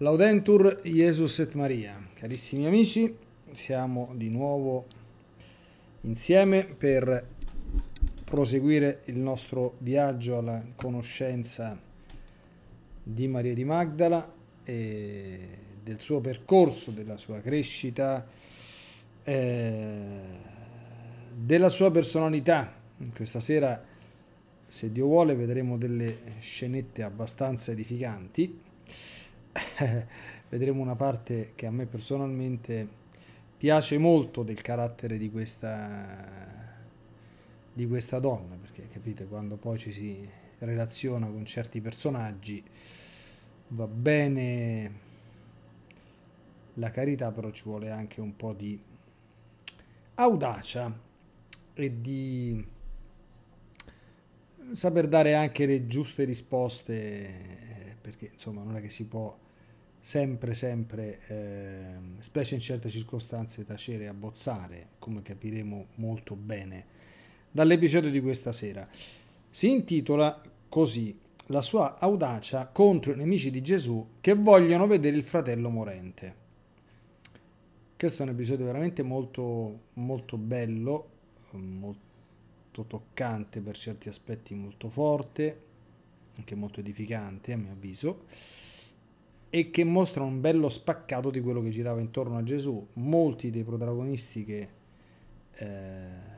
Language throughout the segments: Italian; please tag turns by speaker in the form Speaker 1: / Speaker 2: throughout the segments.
Speaker 1: Laudentur Jesus et Maria, carissimi amici, siamo di nuovo insieme per proseguire il nostro viaggio alla conoscenza di Maria di Magdala e del suo percorso, della sua crescita, eh, della sua personalità. Questa sera, se Dio vuole, vedremo delle scenette abbastanza edificanti. vedremo una parte che a me personalmente piace molto del carattere di questa, di questa donna, perché capite quando poi ci si relaziona con certi personaggi va bene la carità, però ci vuole anche un po' di audacia e di saper dare anche le giuste risposte perché insomma non è che si può sempre sempre eh, specie in certe circostanze tacere e abbozzare come capiremo molto bene dall'episodio di questa sera si intitola così la sua audacia contro i nemici di Gesù che vogliono vedere il fratello morente questo è un episodio veramente molto molto bello molto toccante per certi aspetti molto forte anche molto edificante a mio avviso e che mostra un bello spaccato di quello che girava intorno a Gesù. Molti dei protagonisti che, eh,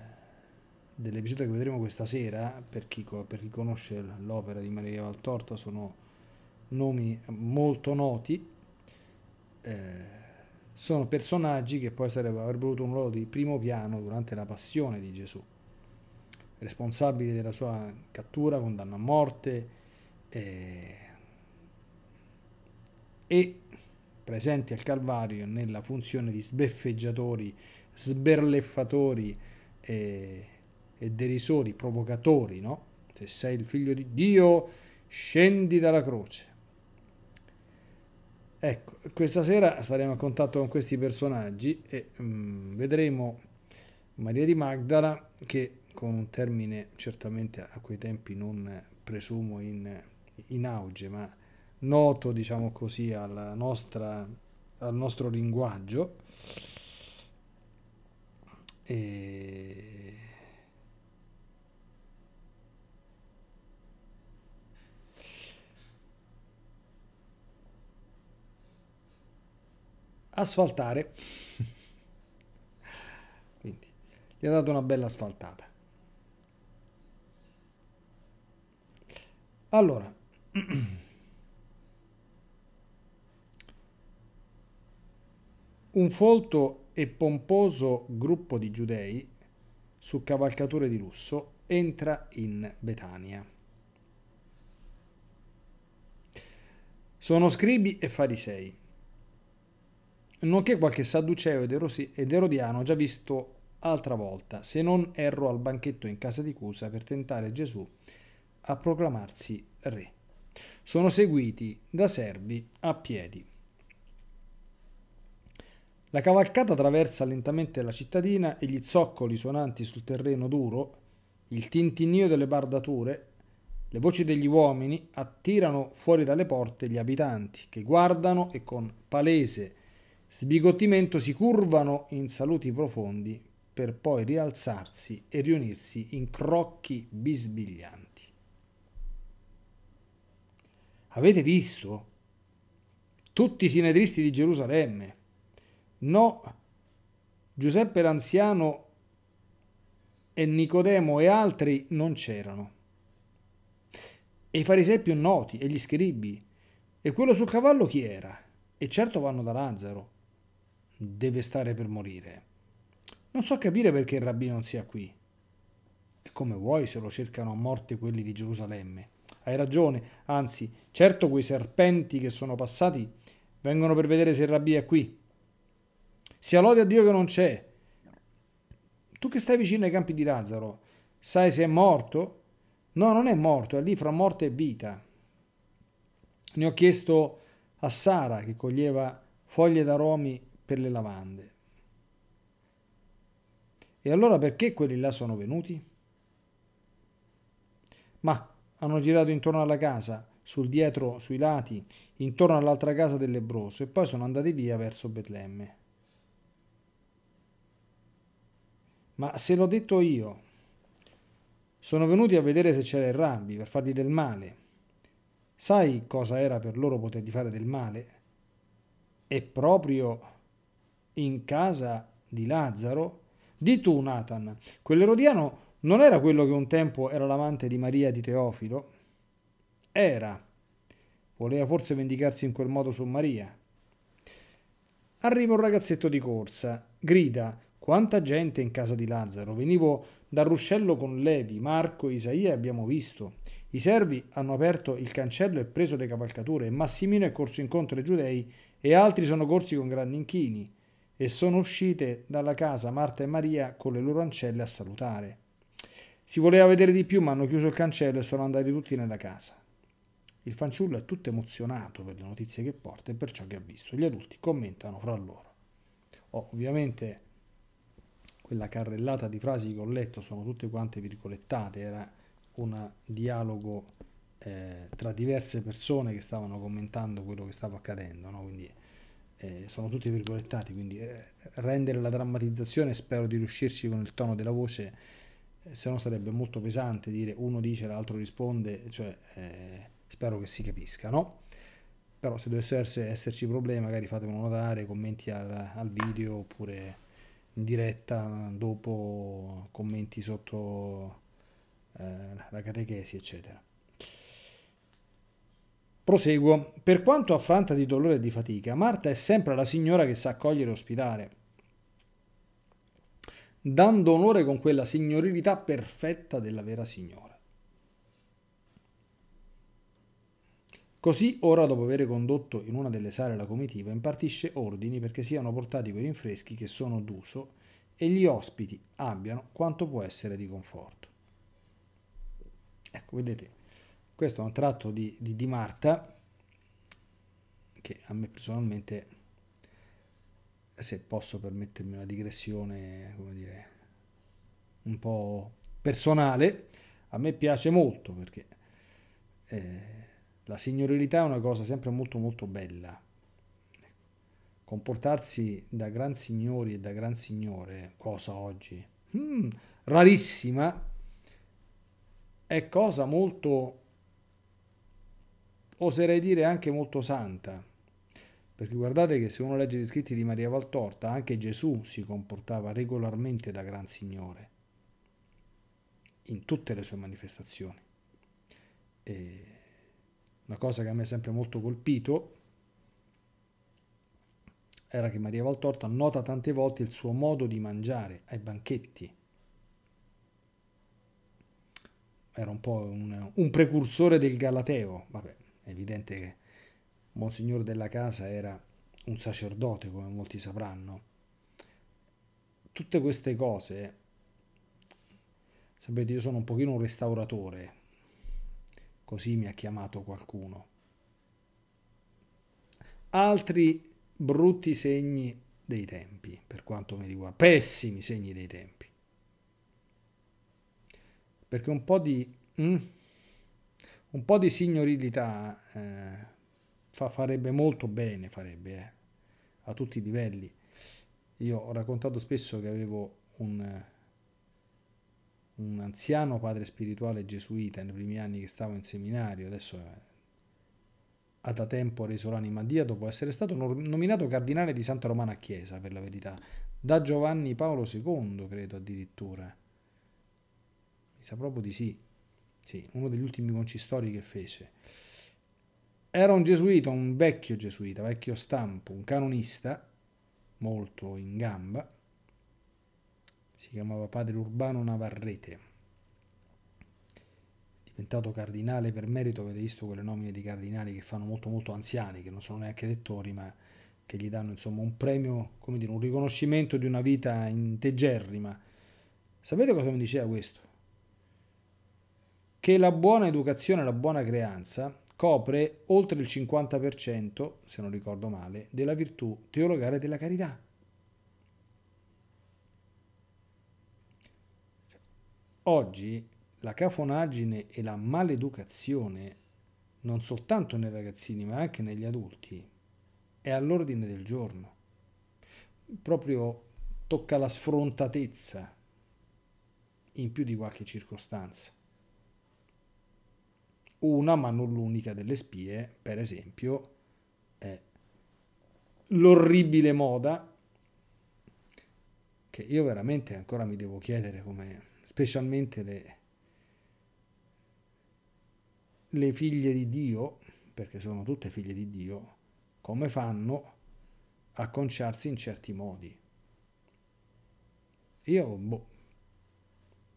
Speaker 1: dell'episodio che vedremo questa sera, per chi, per chi conosce l'opera di Maria Valtorta, sono nomi molto noti, eh, sono personaggi che poi sarebbero aver avuto un ruolo di primo piano durante la passione di Gesù, responsabili della sua cattura, condanna a morte. Eh, e presenti al Calvario nella funzione di sbeffeggiatori, sberleffatori e, eh, e derisori, provocatori, no? Se sei il figlio di Dio, scendi dalla croce. Ecco, questa sera saremo a contatto con questi personaggi e mm, vedremo Maria di Magdala che con un termine certamente a quei tempi non presumo in, in auge, ma noto, diciamo così, alla nostra, al nostro linguaggio. E... Asfaltare. Quindi gli ha dato una bella asfaltata. Allora, un folto e pomposo gruppo di giudei, su cavalcature di lusso, entra in Betania. Sono scribi e farisei, nonché qualche sadduceo ed erodiano già visto altra volta, se non erro al banchetto in casa di Cusa per tentare Gesù a proclamarsi re. Sono seguiti da servi a piedi. La cavalcata attraversa lentamente la cittadina e gli zoccoli suonanti sul terreno duro, il tintinnio delle bardature, le voci degli uomini attirano fuori dalle porte gli abitanti che guardano e con palese sbigottimento si curvano in saluti profondi per poi rialzarsi e riunirsi in crocchi bisbiglianti. Avete visto? Tutti i sinedristi di Gerusalemme, No, Giuseppe l'anziano e Nicodemo e altri non c'erano. E i farisei più noti e gli scribi. E quello sul cavallo chi era? E certo vanno da Lazzaro. Deve stare per morire. Non so capire perché il rabbino non sia qui. E come vuoi se lo cercano a morte quelli di Gerusalemme. Hai ragione, anzi, certo quei serpenti che sono passati vengono per vedere se il rabbino è qui sia lode a Dio che non c'è. Tu che stai vicino ai campi di Lazzaro, sai se è morto? No, non è morto, è lì fra morte e vita. Ne ho chiesto a Sara che coglieva foglie d'aromi per le lavande. E allora perché quelli là sono venuti? Ma hanno girato intorno alla casa, sul dietro, sui lati, intorno all'altra casa del lebroso e poi sono andati via verso Betlemme. Ma se l'ho detto io, sono venuti a vedere se c'era il rabbi per fargli del male. Sai cosa era per loro potergli fare del male? E proprio in casa di Lazzaro? Di tu, Nathan, quell'erodiano non era quello che un tempo era l'amante di Maria di Teofilo? Era. Voleva forse vendicarsi in quel modo su Maria. Arriva un ragazzetto di corsa, grida quanta gente in casa di Lazzaro. Venivo dal ruscello con Levi, Marco, Isaia e abbiamo visto. I servi hanno aperto il cancello e preso le cavalcature Massimino è corso incontro ai giudei e altri sono corsi con grandi inchini e sono uscite dalla casa Marta e Maria con le loro ancelle a salutare. Si voleva vedere di più ma hanno chiuso il cancello e sono andati tutti nella casa. Il fanciullo è tutto emozionato per le notizie che porta e per ciò che ha visto. Gli adulti commentano fra loro. Oh, ovviamente quella carrellata di frasi che ho letto sono tutte quante virgolettate, era un dialogo eh, tra diverse persone che stavano commentando quello che stava accadendo, no? quindi eh, sono tutte virgolettati, quindi eh, rendere la drammatizzazione spero di riuscirci con il tono della voce, eh, se no sarebbe molto pesante dire uno dice l'altro risponde, cioè eh, spero che si capisca, no? Però se dovesse esserci problemi magari fatemelo notare, commenti al, al video oppure in diretta dopo commenti sotto eh, la catechesi, eccetera. Proseguo. Per quanto affranta di dolore e di fatica, Marta è sempre la signora che sa accogliere e ospitare, dando onore con quella signorilità perfetta della vera signora. Così, ora dopo aver condotto in una delle sale la comitiva, impartisce ordini perché siano portati quei rinfreschi che sono d'uso e gli ospiti abbiano quanto può essere di conforto. Ecco, vedete, questo è un tratto di, di, di Marta che a me personalmente, se posso permettermi una digressione, come dire, un po' personale, a me piace molto perché... Eh, la signorilità è una cosa sempre molto molto bella. Comportarsi da gran signori e da gran signore, cosa oggi mm, rarissima, è cosa molto, oserei dire anche molto santa. Perché guardate che se uno legge gli scritti di Maria Valtorta, anche Gesù si comportava regolarmente da gran signore in tutte le sue manifestazioni. E una cosa che a me è sempre molto colpito era che Maria Valtorta nota tante volte il suo modo di mangiare ai banchetti. Era un po' un, un precursore del Galateo. Vabbè, è evidente che Monsignor della Casa era un sacerdote, come molti sapranno. Tutte queste cose, sapete, io sono un pochino un restauratore, così mi ha chiamato qualcuno. Altri brutti segni dei tempi, per quanto mi riguarda, pessimi segni dei tempi. Perché un po' di, mm, un po' di signorilità eh, fa, farebbe molto bene, farebbe, eh, a tutti i livelli. Io ho raccontato spesso che avevo un eh, un anziano padre spirituale gesuita nei primi anni che stavo in seminario, adesso ha da tempo reso l'anima a Dio dopo essere stato nominato cardinale di Santa Romana Chiesa, per la verità, da Giovanni Paolo II, credo addirittura. Mi sa proprio di sì. Sì, uno degli ultimi concistori che fece. Era un gesuita, un vecchio gesuita, vecchio stampo, un canonista, molto in gamba, si chiamava padre Urbano Navarrete, diventato cardinale per merito, avete visto quelle nomine di cardinali che fanno molto molto anziani, che non sono neanche lettori, ma che gli danno insomma un premio, come dire, un riconoscimento di una vita integerrima. Sapete cosa mi diceva questo? Che la buona educazione, la buona creanza copre oltre il 50%, se non ricordo male, della virtù teologale della carità. Oggi la cafonaggine e la maleducazione, non soltanto nei ragazzini ma anche negli adulti, è all'ordine del giorno. Proprio tocca la sfrontatezza in più di qualche circostanza. Una, ma non l'unica delle spie, per esempio, è l'orribile moda che io veramente ancora mi devo chiedere come specialmente le, le figlie di Dio, perché sono tutte figlie di Dio, come fanno a conciarsi in certi modi. Io, boh,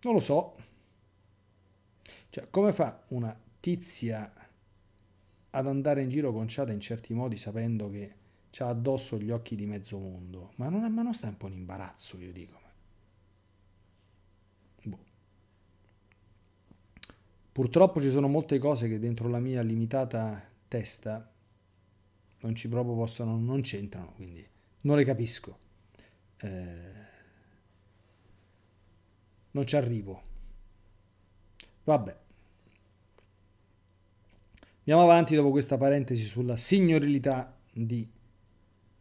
Speaker 1: non lo so. Cioè, come fa una tizia ad andare in giro conciata in certi modi sapendo che ha addosso gli occhi di mezzo mondo? Ma non, ma non sta un po' in imbarazzo, io dico. Purtroppo ci sono molte cose che dentro la mia limitata testa non ci proprio possono, non c'entrano, quindi non le capisco. Eh, non ci arrivo. Vabbè. Andiamo avanti dopo questa parentesi sulla signorilità di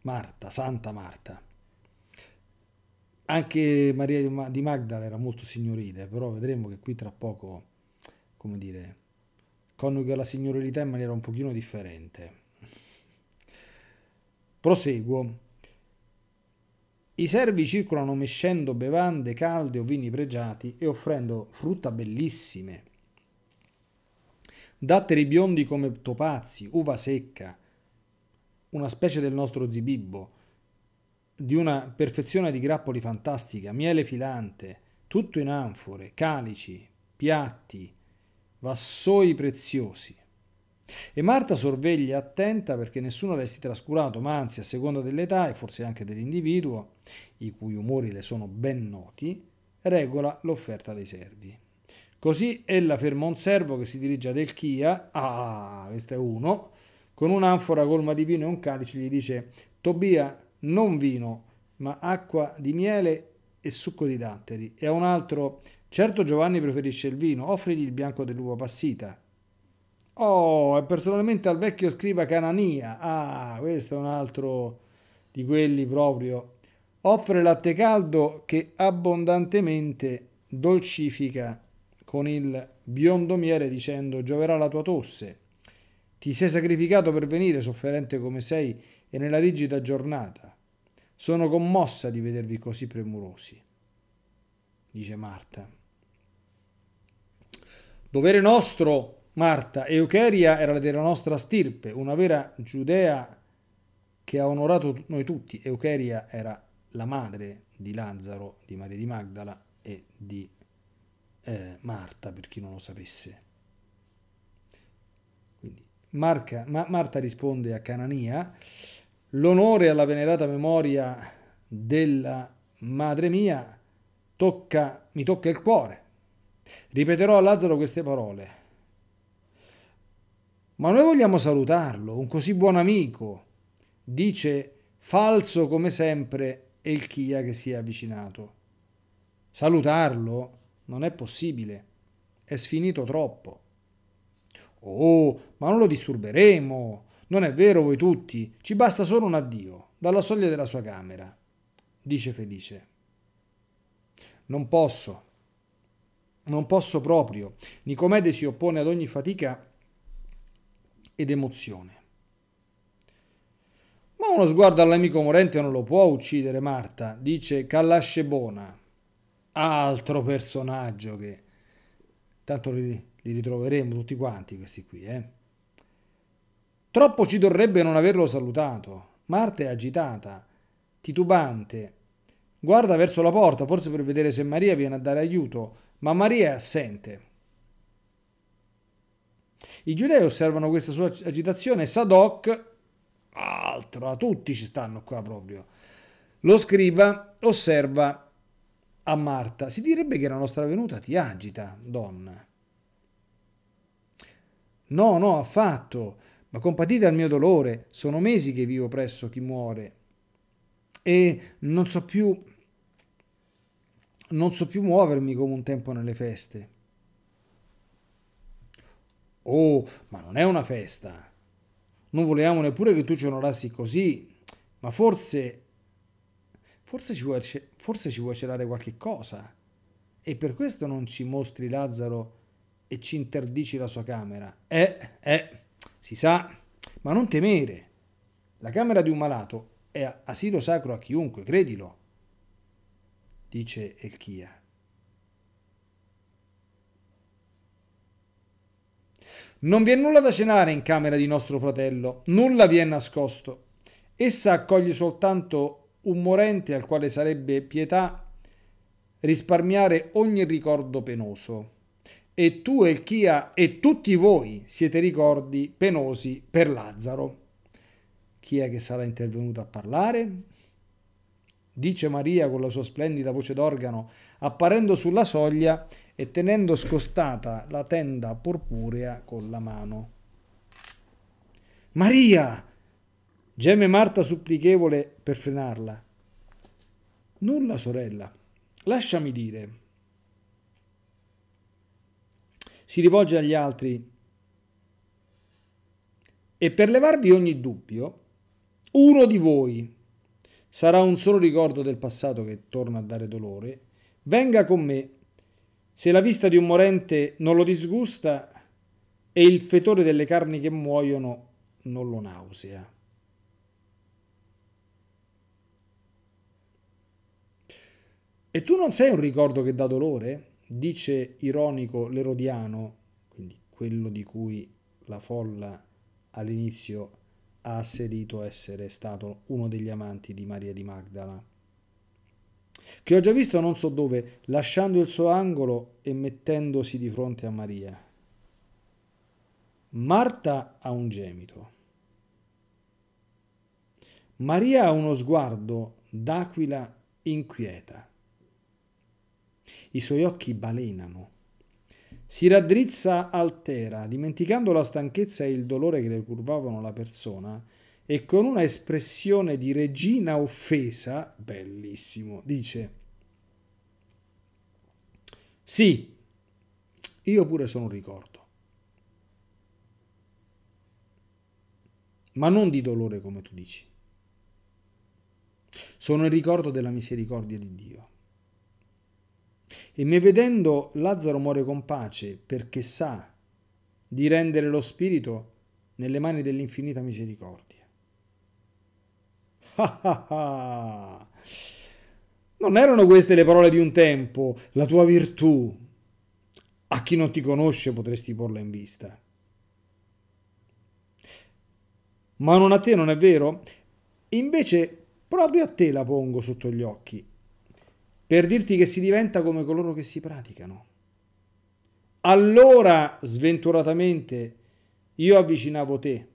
Speaker 1: Marta, Santa Marta. Anche Maria di Magdala era molto signorile, eh, però vedremo che qui tra poco come dire, coniuga la signorilità in maniera un pochino differente. Proseguo. I servi circolano mescendo bevande calde o vini pregiati e offrendo frutta bellissime. Datteri biondi come topazzi, uva secca, una specie del nostro zibibbo, di una perfezione di grappoli fantastica, miele filante, tutto in anfore, calici, piatti, vassoi preziosi. E Marta sorveglia attenta perché nessuno resti trascurato, ma anzi a seconda dell'età e forse anche dell'individuo, i cui umori le sono ben noti, regola l'offerta dei servi. Così ella ferma un servo che si dirige ad Elchia, ah, questo è uno, con un'anfora colma di vino e un calice gli dice Tobia, non vino, ma acqua di miele e succo di datteri. E a un altro Certo Giovanni preferisce il vino, offrigli il bianco dell'uva passita. Oh, e personalmente al vecchio scriva Canania. Ah, questo è un altro di quelli proprio. Offre latte caldo che abbondantemente dolcifica con il biondo biondomiere dicendo gioverà la tua tosse. Ti sei sacrificato per venire, sofferente come sei, e nella rigida giornata. Sono commossa di vedervi così premurosi, dice Marta. Dovere nostro, Marta, Eucheria era della nostra stirpe, una vera giudea che ha onorato noi tutti. Eucheria era la madre di Lazzaro, di Maria di Magdala e di eh, Marta, per chi non lo sapesse. Quindi, Marca, Ma, Marta risponde a Canania, l'onore alla venerata memoria della madre mia tocca, mi tocca il cuore Ripeterò a Lazzaro queste parole. Ma noi vogliamo salutarlo, un così buon amico, dice falso come sempre Elchia che si è avvicinato. Salutarlo non è possibile, è sfinito troppo. Oh, ma non lo disturberemo. Non è vero voi tutti, ci basta solo un addio, dalla soglia della sua camera, dice Felice. Non posso, non posso proprio. Nicomede si oppone ad ogni fatica ed emozione. Ma uno sguardo all'amico morente non lo può uccidere Marta, dice Callascebona. Altro personaggio che... Tanto li, li ritroveremo tutti quanti questi qui, eh. Troppo ci dovrebbe non averlo salutato. Marta è agitata, titubante, Guarda verso la porta, forse per vedere se Maria viene a dare aiuto, ma Maria è assente. I giudei osservano questa sua agitazione e Sadoc, altro, a tutti ci stanno qua proprio, lo scriba osserva a Marta, si direbbe che la nostra venuta ti agita, donna. No, no, affatto, ma compatite al mio dolore, sono mesi che vivo presso chi muore e non so più non so più muovermi come un tempo nelle feste. Oh, ma non è una festa. Non volevamo neppure che tu ci onorassi così, ma forse... Forse ci, vuoi, forse ci vuoi celare qualche cosa. E per questo non ci mostri Lazzaro e ci interdici la sua camera. Eh, eh, si sa, ma non temere. La camera di un malato è asilo sacro a chiunque, credilo dice Elchia. Non vi è nulla da cenare in camera di nostro fratello, nulla vi è nascosto. Essa accoglie soltanto un morente al quale sarebbe pietà risparmiare ogni ricordo penoso. E tu, Elchia, e tutti voi siete ricordi penosi per Lazzaro. Chi è che sarà intervenuto a parlare? dice Maria con la sua splendida voce d'organo, apparendo sulla soglia e tenendo scostata la tenda purpurea con la mano. Maria! geme Marta supplichevole per frenarla. Nulla, sorella, lasciami dire. Si rivolge agli altri. E per levarvi ogni dubbio, uno di voi, sarà un solo ricordo del passato che torna a dare dolore, venga con me. Se la vista di un morente non lo disgusta e il fetore delle carni che muoiono non lo nausea. E tu non sei un ricordo che dà dolore? Dice ironico l'erodiano, quindi quello di cui la folla all'inizio ha asserito essere stato uno degli amanti di Maria di Magdala, che ho già visto non so dove, lasciando il suo angolo e mettendosi di fronte a Maria. Marta ha un gemito. Maria ha uno sguardo d'aquila inquieta. I suoi occhi balenano si raddrizza altera, dimenticando la stanchezza e il dolore che le curvavano la persona, e con una espressione di regina offesa, bellissimo, dice: Sì, io pure sono un ricordo. ma non di dolore come tu dici. Sono il ricordo della misericordia di Dio. E me vedendo Lazzaro muore con pace perché sa di rendere lo spirito nelle mani dell'infinita misericordia. Ah ah ah. Non erano queste le parole di un tempo, la tua virtù. A chi non ti conosce potresti porla in vista. Ma non a te, non è vero? Invece proprio a te la pongo sotto gli occhi per dirti che si diventa come coloro che si praticano. Allora, sventuratamente, io avvicinavo te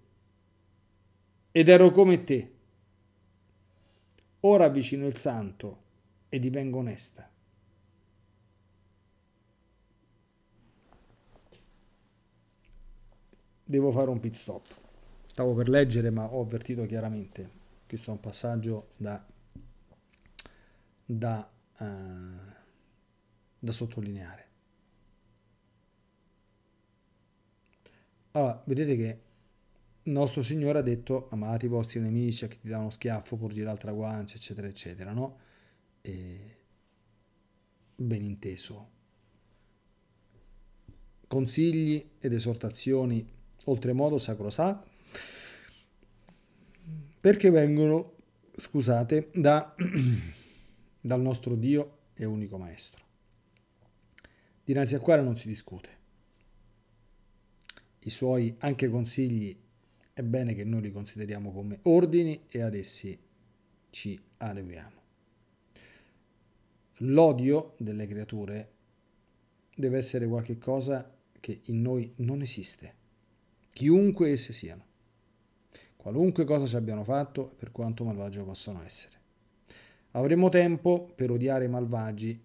Speaker 1: ed ero come te. Ora avvicino il santo e divengo onesta. Devo fare un pit stop. Stavo per leggere, ma ho avvertito chiaramente. Questo è un passaggio da, da eh, da sottolineare. Allora, vedete che nostro Signore ha detto amate i vostri nemici, a chi ti dà uno schiaffo, porgi l'altra guancia, eccetera, eccetera, no? E, ben inteso. Consigli ed esortazioni oltremodo sacrosacri perché vengono, scusate, da dal nostro Dio e unico Maestro. Dinanzi al quale non si discute. I suoi anche consigli è bene che noi li consideriamo come ordini e ad essi ci adeguiamo. L'odio delle creature deve essere qualcosa che in noi non esiste, chiunque esse siano, qualunque cosa ci abbiano fatto per quanto malvagio possano essere. Avremo tempo per odiare i malvagi,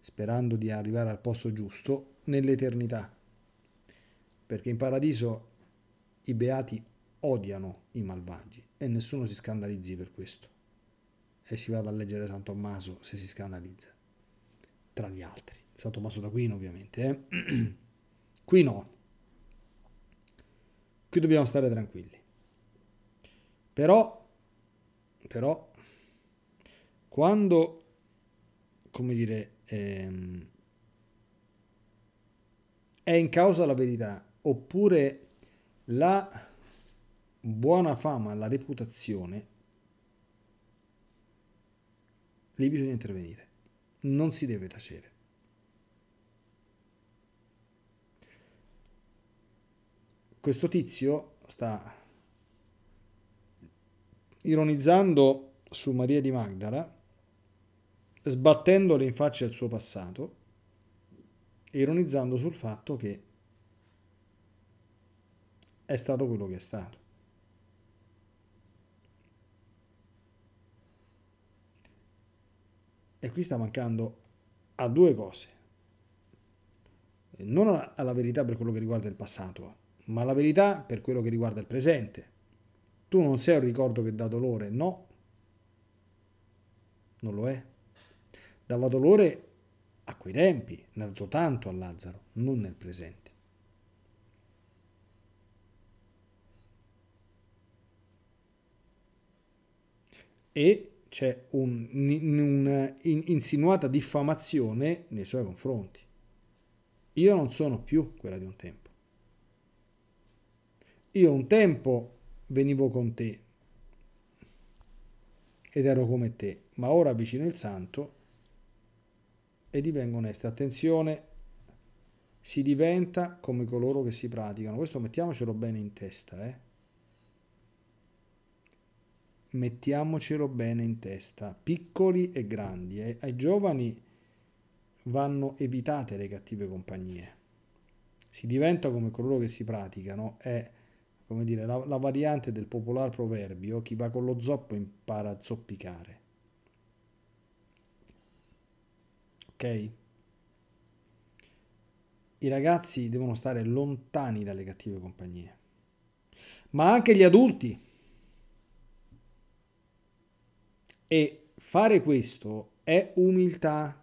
Speaker 1: sperando di arrivare al posto giusto, nell'eternità. Perché in paradiso i beati odiano i malvagi e nessuno si scandalizzi per questo. E si vada a leggere San Tommaso se si scandalizza, tra gli altri. San Tommaso d'Aquino ovviamente. Eh? Qui no. Qui dobbiamo stare tranquilli. Però, però quando, come dire, ehm, è in causa la verità oppure la buona fama, la reputazione, lì bisogna intervenire. Non si deve tacere. Questo tizio sta ironizzando su Maria di Magdala sbattendole in faccia al suo passato ironizzando sul fatto che è stato quello che è stato. E qui sta mancando a due cose. Non alla verità per quello che riguarda il passato, ma alla verità per quello che riguarda il presente. Tu non sei un ricordo che dà dolore, no, non lo è. Dava dolore a quei tempi, ne ha dato tanto a Lazzaro, non nel presente. E c'è un'insinuata un, diffamazione nei suoi confronti. Io non sono più quella di un tempo. Io un tempo venivo con te ed ero come te, ma ora vicino il santo e divenga onesti. Attenzione, si diventa come coloro che si praticano. Questo mettiamocelo bene in testa, eh? Mettiamocelo bene in testa, piccoli e grandi. Eh? Ai giovani vanno evitate le cattive compagnie. Si diventa come coloro che si praticano è, come dire, la, la variante del popolare proverbio, chi va con lo zoppo impara a zoppicare. ok? I ragazzi devono stare lontani dalle cattive compagnie, ma anche gli adulti. E fare questo è umiltà,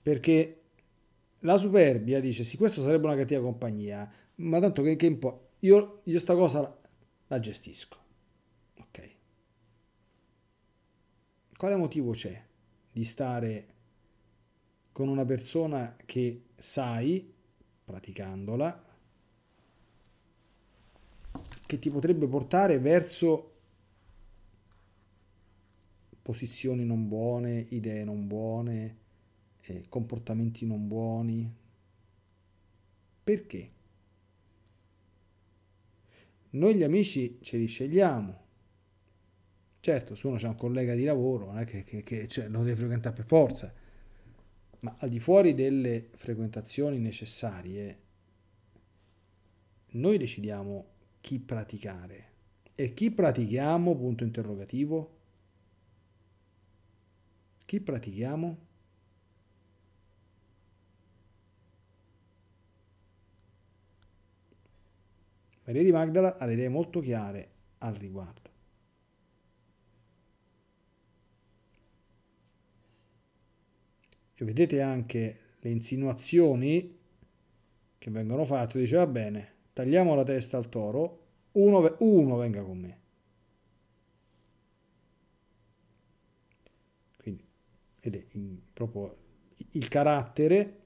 Speaker 1: perché la superbia dice sì, questo sarebbe una cattiva compagnia, ma tanto che, che un po' io, io sta cosa la, la gestisco. Ok. Quale motivo c'è di stare con una persona che sai, praticandola, che ti potrebbe portare verso posizioni non buone, idee non buone, eh, comportamenti non buoni. Perché? Noi gli amici ce li scegliamo. Certo, se uno c'è un collega di lavoro, non è che, che, che cioè, lo deve frequentare per forza, ma al di fuori delle frequentazioni necessarie, noi decidiamo chi praticare. E chi pratichiamo? Punto interrogativo. Chi pratichiamo? Maria di Magdala ha le idee molto chiare al riguardo. cioè, vedete anche le insinuazioni che vengono fatte, dice va bene, tagliamo la testa al toro, uno, uno venga con me. Quindi, ed è proprio il carattere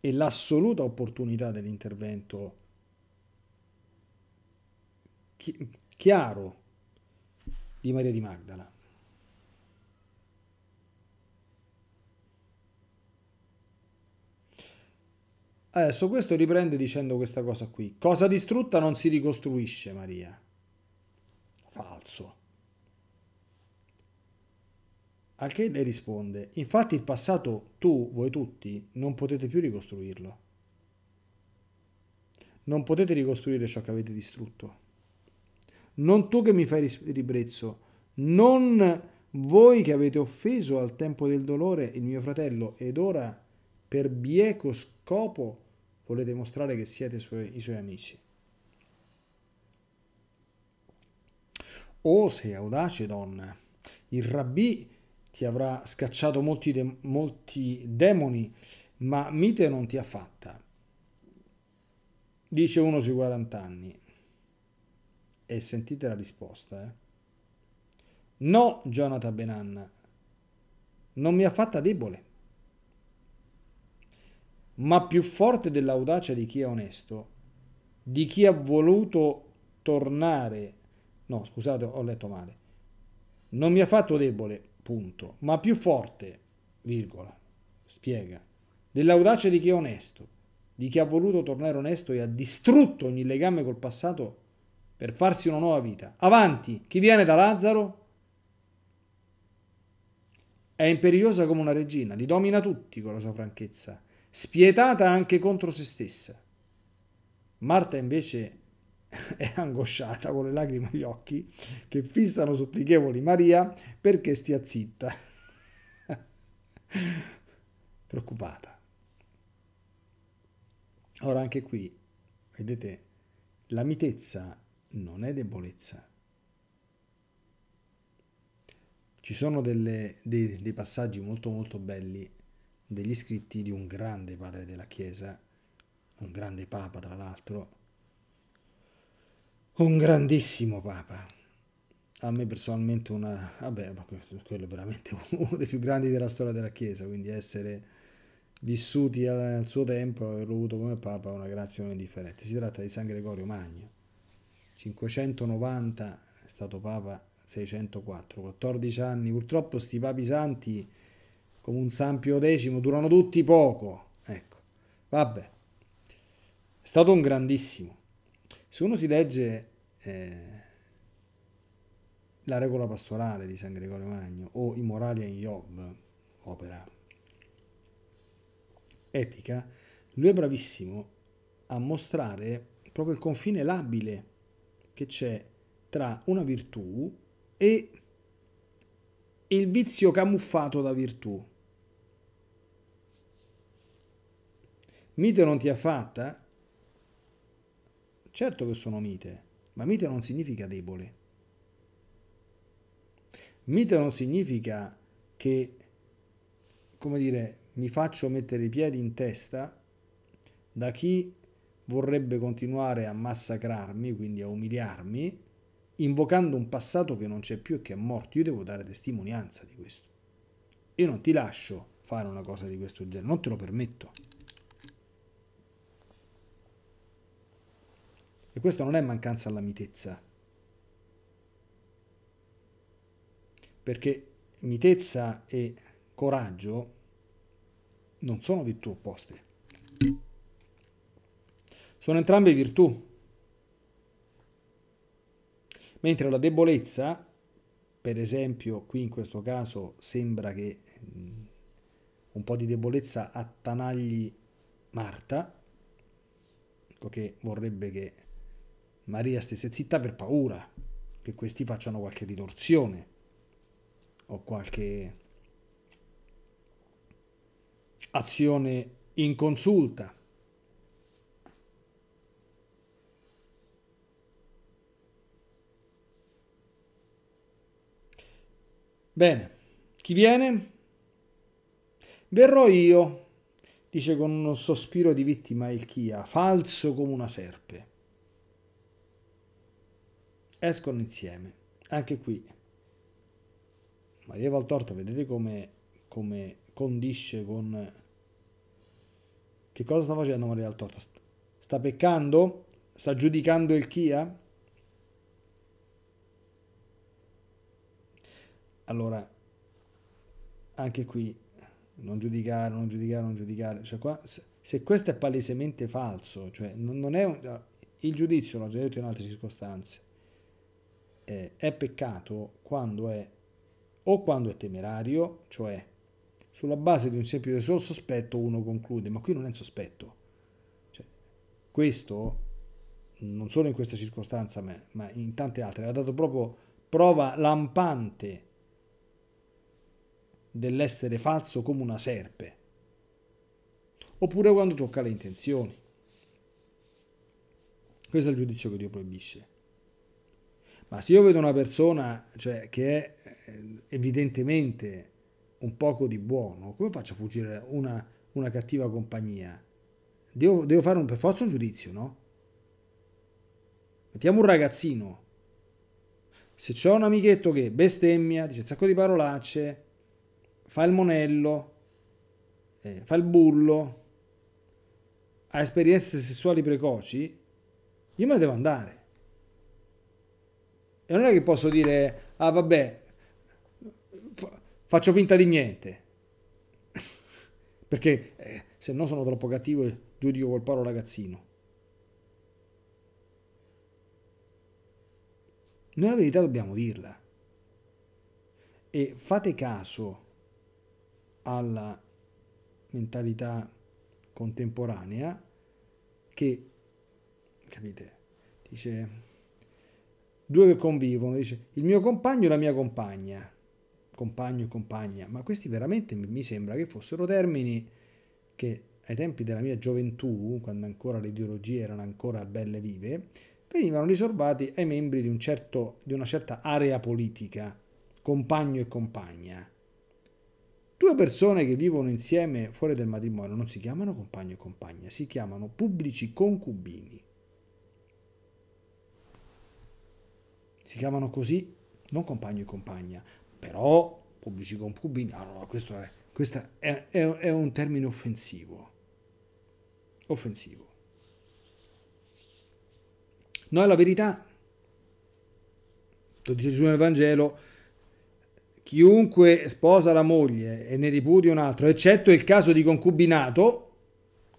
Speaker 1: e l'assoluta opportunità dell'intervento chiaro di Maria di Magdala. Adesso questo riprende dicendo questa cosa qui. Cosa distrutta non si ricostruisce, Maria. Falso. A che le risponde, infatti il passato tu, voi tutti, non potete più ricostruirlo. Non potete ricostruire ciò che avete distrutto. Non tu che mi fai ribrezzo, non voi che avete offeso al tempo del dolore il mio fratello ed ora per bieco scopo volete mostrare che siete suoi, i suoi amici. O sei audace donna, il rabbì ti avrà scacciato molti, de molti demoni, ma mite non ti ha fatta. Dice uno sui 40 anni. E sentite la risposta, eh. No, Jonathan Benanna, non mi ha fatta debole ma più forte dell'audacia di chi è onesto, di chi ha voluto tornare, no scusate ho letto male, non mi ha fatto debole, punto, ma più forte, virgola, spiega, dell'audacia di chi è onesto, di chi ha voluto tornare onesto e ha distrutto ogni legame col passato per farsi una nuova vita. Avanti, chi viene da Lazzaro è imperiosa come una regina, li domina tutti con la sua franchezza spietata anche contro se stessa. Marta invece è angosciata con le lacrime agli occhi che fissano supplichevoli Maria perché stia zitta. Preoccupata. Ora anche qui, vedete, la mitezza non è debolezza. Ci sono delle, dei, dei passaggi molto molto belli degli scritti di un grande padre della Chiesa, un grande papa tra l'altro, un grandissimo papa. A me personalmente una... vabbè, quello è veramente uno dei più grandi della storia della Chiesa, quindi essere vissuti al suo tempo e averlo avuto come papa è una grazia non indifferente. Si tratta di San Gregorio Magno. 590 è stato papa, 604, 14 anni. Purtroppo sti papi santi come un Sampio X, durano tutti poco. Ecco, vabbè. È stato un grandissimo. Se uno si legge eh, la regola pastorale di San Gregorio Magno o i morali in Job, opera epica, lui è bravissimo a mostrare proprio il confine labile che c'è tra una virtù e il vizio camuffato da virtù. Mite non ti ha fatta? Certo che sono mite, ma mite non significa debole. Mite non significa che, come dire, mi faccio mettere i piedi in testa da chi vorrebbe continuare a massacrarmi, quindi a umiliarmi, invocando un passato che non c'è più e che è morto. Io devo dare testimonianza di questo. Io non ti lascio fare una cosa di questo genere, non te lo permetto. E questo non è mancanza alla mitezza. Perché mitezza e coraggio non sono virtù opposte. Sono entrambe virtù. Mentre la debolezza, per esempio, qui in questo caso sembra che mm, un po' di debolezza attanagli Marta, che vorrebbe che Maria stesse zitta per paura che questi facciano qualche ritorsione o qualche azione inconsulta. Bene, chi viene? Verrò io, dice con un sospiro di vittima il Chia, falso come una serpe escono insieme. Anche qui Maria Valtorta, vedete come, come condisce con... Che cosa sta facendo Maria Valtorta? Sta peccando? Sta giudicando il Chia? Eh? Allora, anche qui, non giudicare, non giudicare, non giudicare. Cioè qua, se, questo è palesemente falso, cioè non, non è un, il giudizio, l'ho già detto in altre circostanze, eh, è peccato quando è o quando è temerario, cioè sulla base di un semplice solo sospetto uno conclude, ma qui non è un sospetto. Cioè, questo, non solo in questa circostanza, ma, ma in tante altre, ha dato proprio prova lampante dell'essere falso come una serpe. Oppure quando tocca le intenzioni. Questo è il giudizio che Dio proibisce. Ma se io vedo una persona cioè, che è eh, evidentemente un poco di buono, come faccio a fuggire una, una cattiva compagnia? Devo, devo fare un, per forza un giudizio, no? Mettiamo un ragazzino. Se c'è un amichetto che bestemmia, dice un sacco di parolacce, fa il monello, eh, fa il bullo, ha esperienze sessuali precoci, io me ne devo andare. E non è che posso dire, ah vabbè, faccio finta di niente. Perché eh, se no sono troppo cattivo e giudico col paro ragazzino. Noi la verità dobbiamo dirla. E fate caso alla mentalità contemporanea che, capite, dice due che convivono, dice il mio compagno e la mia compagna, compagno e compagna, ma questi veramente mi sembra che fossero termini che ai tempi della mia gioventù, quando ancora le ideologie erano ancora belle vive, venivano riservati ai membri di, un certo, di una certa area politica, compagno e compagna. Due persone che vivono insieme fuori del matrimonio non si chiamano compagno e compagna, si chiamano pubblici concubini. si chiamano così, non compagno e compagna, però pubblici concubini, no, questo, è, questo è, è, è un termine offensivo, offensivo. No è la verità, lo dice Gesù nel Vangelo, chiunque sposa la moglie e ne ripudia un altro, eccetto il caso di concubinato,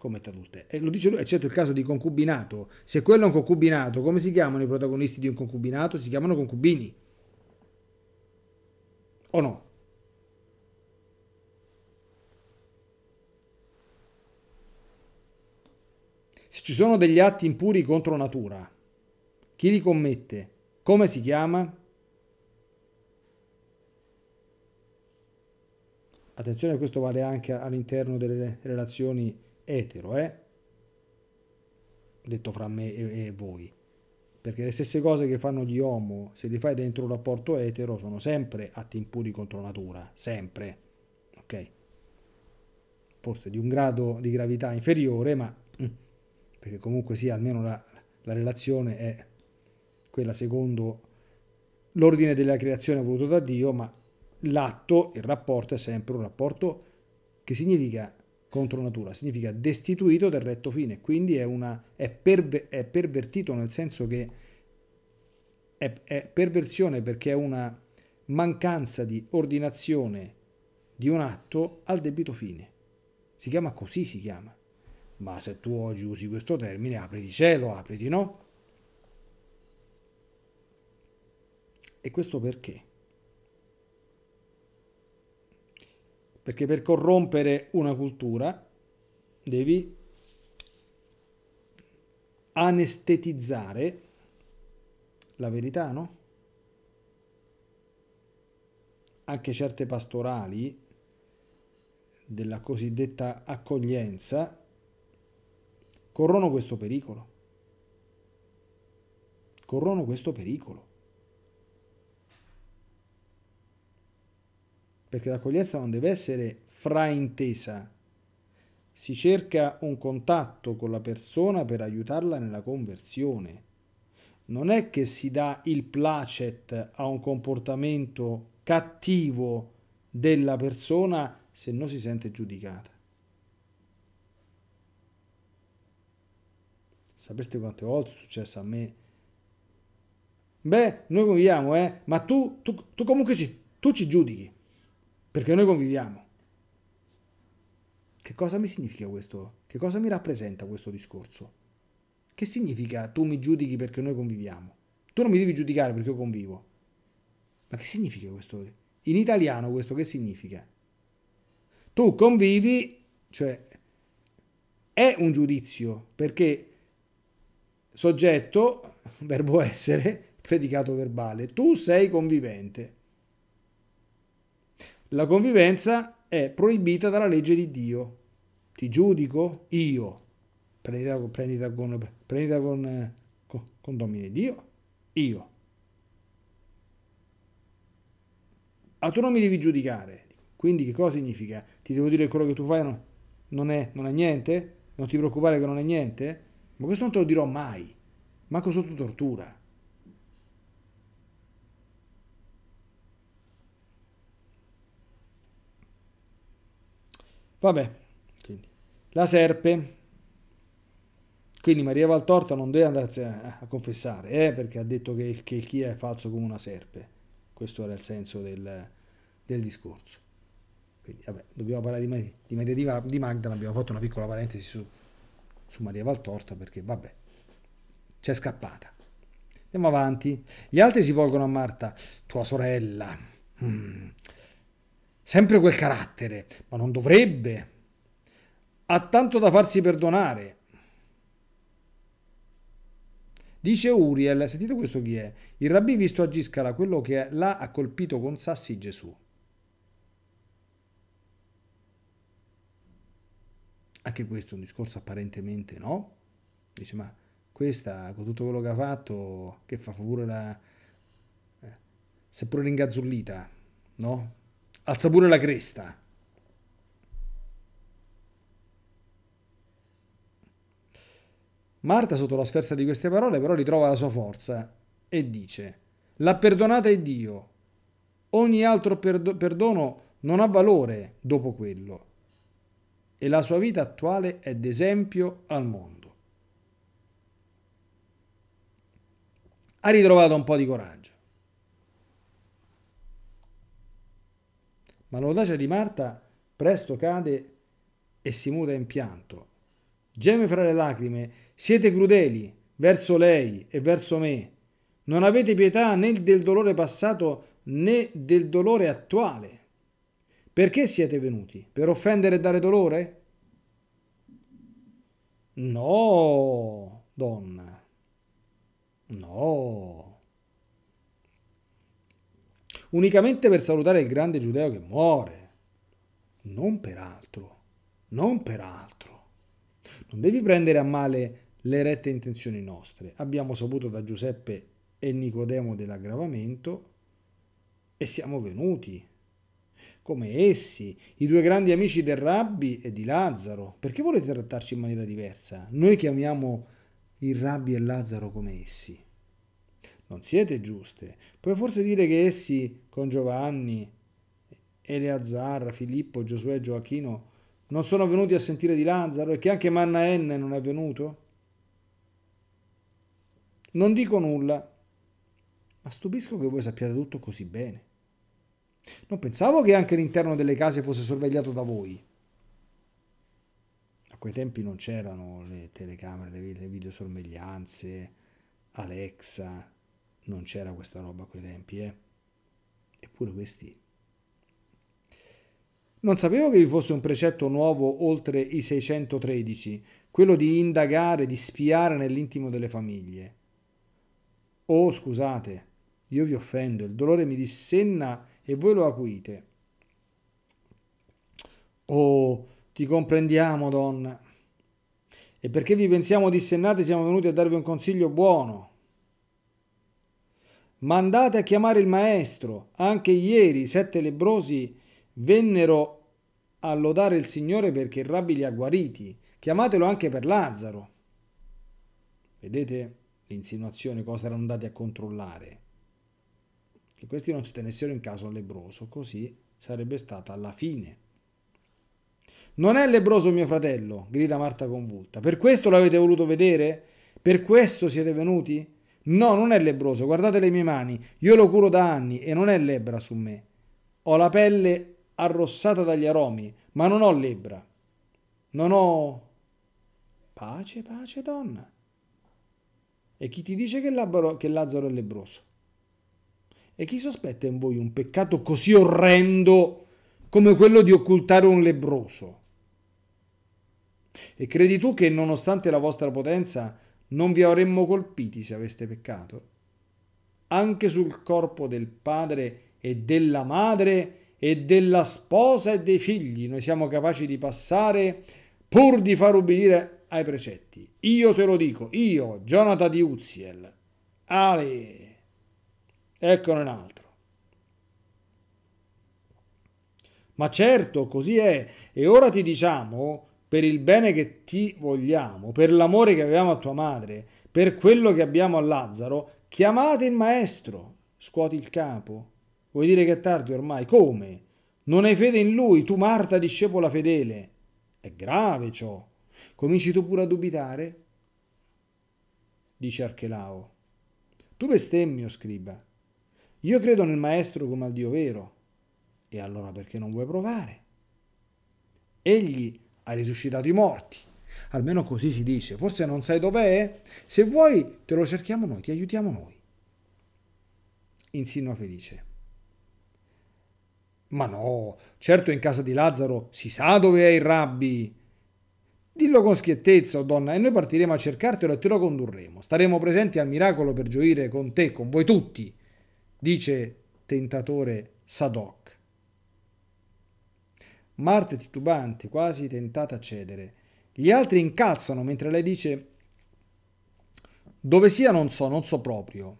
Speaker 1: come tradutte. E lo dice lui, eccetto il caso di concubinato. Se quello è un concubinato, come si chiamano i protagonisti di un concubinato? Si chiamano concubini. O no? Se ci sono degli atti impuri contro natura, chi li commette? Come si chiama? Attenzione, questo vale anche all'interno delle relazioni etero, eh? detto fra me e, e voi perché le stesse cose che fanno gli homo, se li fai dentro un rapporto etero, sono sempre atti impuri contro natura, sempre, ok? Forse di un grado di gravità inferiore, ma mm, perché comunque sia almeno la, la relazione è quella secondo l'ordine della creazione voluto da Dio, ma l'atto, il rapporto è sempre un rapporto che significa contro natura, significa destituito del retto fine, quindi è, una, è, perver, è pervertito nel senso che è, è perversione perché è una mancanza di ordinazione di un atto al debito fine. Si chiama così, si chiama. Ma se tu oggi usi questo termine, apri di cielo, apri di no. E questo perché? Perché per corrompere una cultura devi anestetizzare la verità, no? Anche certe pastorali della cosiddetta accoglienza corrono questo pericolo. Corrono questo pericolo. perché l'accoglienza non deve essere fraintesa. Si cerca un contatto con la persona per aiutarla nella conversione. Non è che si dà il placet a un comportamento cattivo della persona se non si sente giudicata. Sapete quante volte è successo a me? Beh, noi conviviamo, eh, ma tu, tu, tu comunque ci, tu ci giudichi perché noi conviviamo. Che cosa mi significa questo? Che cosa mi rappresenta questo discorso? Che significa tu mi giudichi perché noi conviviamo? Tu non mi devi giudicare perché io convivo. Ma che significa questo? In italiano questo che significa? Tu convivi, cioè è un giudizio perché soggetto, verbo essere, predicato verbale, tu sei convivente. La convivenza è proibita dalla legge di Dio. Ti giudico io. Prendita, prendita con, prendita con, eh, con, con domine Dio. Io. A tu non mi devi giudicare. Quindi che cosa significa? Ti devo dire quello che tu fai non, non, è, non è niente? Non ti preoccupare che non è niente? Ma questo non te lo dirò mai. Manco sotto tortura. Vabbè, quindi. la serpe. Quindi Maria Valtorta non deve andarsi a, confessare, eh, perché ha detto che, che il chi è falso come una serpe. Questo era il senso del, del discorso. Quindi, vabbè, dobbiamo parlare di, Maria, di Maria di Magdala, abbiamo fatto una piccola parentesi su, su Maria Valtorta, perché vabbè, c'è scappata. Andiamo avanti. Gli altri si volgono a Marta, tua sorella. Mm sempre quel carattere, ma non dovrebbe. Ha tanto da farsi perdonare. Dice Uriel, sentite questo chi è? Il rabbì visto a Giscala, quello che l'ha ha colpito con sassi Gesù. Anche questo è un discorso apparentemente no. Dice, ma questa, con tutto quello che ha fatto, che fa pure la... Eh, seppur ringazullita, no? Alza pure la cresta. Marta, sotto la sferza di queste parole, però ritrova la sua forza e dice, l'ha perdonata è Dio. Ogni altro perdono non ha valore dopo quello. E la sua vita attuale è d'esempio al mondo. Ha ritrovato un po' di coraggio. ma l'audacia di Marta presto cade e si muta in pianto. Geme fra le lacrime, siete crudeli verso lei e verso me. Non avete pietà né del dolore passato né del dolore attuale. Perché siete venuti? Per offendere e dare dolore? No, donna. No unicamente per salutare il grande giudeo che muore. Non per altro, non per altro. Non devi prendere a male le rette intenzioni nostre. Abbiamo saputo da Giuseppe e Nicodemo dell'aggravamento e siamo venuti, come essi, i due grandi amici del Rabbi e di Lazzaro. Perché volete trattarci in maniera diversa? Noi chiamiamo il Rabbi e Lazzaro come essi non siete giuste. Puoi forse dire che essi, con Giovanni, Eleazar, Filippo, Giosuè e Gioachino, non sono venuti a sentire di Lazzaro e che anche Manna Mannaenne non è venuto? Non dico nulla, ma stupisco che voi sappiate tutto così bene. Non pensavo che anche l'interno delle case fosse sorvegliato da voi. A quei tempi non c'erano le telecamere, le videosorveglianze, Alexa, non c'era questa roba a quei tempi, eh. Eppure questi... Non sapevo che vi fosse un precetto nuovo oltre i 613, quello di indagare, di spiare nell'intimo delle famiglie. Oh, scusate, io vi offendo, il dolore mi dissenna e voi lo acuite. Oh, ti comprendiamo, donna. E perché vi pensiamo dissennati siamo venuti a darvi un consiglio buono. Mandate a chiamare il maestro. Anche ieri i sette lebrosi vennero a lodare il Signore perché il rabbi li ha guariti. Chiamatelo anche per Lazzaro. Vedete l'insinuazione cosa erano andati a controllare? Che questi non si tenessero in caso lebroso, così sarebbe stata la fine. Non è lebroso mio fratello, grida Marta convulta. Per questo l'avete voluto vedere? Per questo siete venuti? No, non è lebroso, guardate le mie mani, io lo curo da anni e non è lebbra su me. Ho la pelle arrossata dagli aromi, ma non ho lebbra. Non ho... Pace, pace, donna. E chi ti dice che, labaro, che Lazzaro è lebroso? E chi sospetta in voi un peccato così orrendo come quello di occultare un lebroso? E credi tu che nonostante la vostra potenza non vi avremmo colpiti se aveste peccato? Anche sul corpo del padre e della madre e della sposa e dei figli noi siamo capaci di passare pur di far ubbidire ai precetti. Io te lo dico, io, Jonathan di Uziel. Ale! Eccone un altro. Ma certo, così è. E ora ti diciamo per il bene che ti vogliamo, per l'amore che avevamo a tua madre, per quello che abbiamo a Lazzaro, chiamate il maestro. Scuoti il capo. Vuoi dire che è tardi ormai? Come? Non hai fede in lui, tu Marta discepola fedele. È grave ciò. Cominci tu pure a dubitare? Dice Archelao. Tu bestemmi, o scriba. Io credo nel maestro come al Dio vero. E allora perché non vuoi provare? Egli ha risuscitato i morti. Almeno così si dice. Forse non sai dov'è? Se vuoi te lo cerchiamo noi, ti aiutiamo noi. Insinua Felice. Ma no, certo in casa di Lazzaro si sa dove è il rabbi. Dillo con schiettezza, o oh donna, e noi partiremo a cercartelo e te lo condurremo. Staremo presenti al miracolo per gioire con te, con voi tutti, dice tentatore Sadoc. Marte titubante, quasi tentata a cedere. Gli altri incalzano mentre lei dice dove sia non so, non so proprio.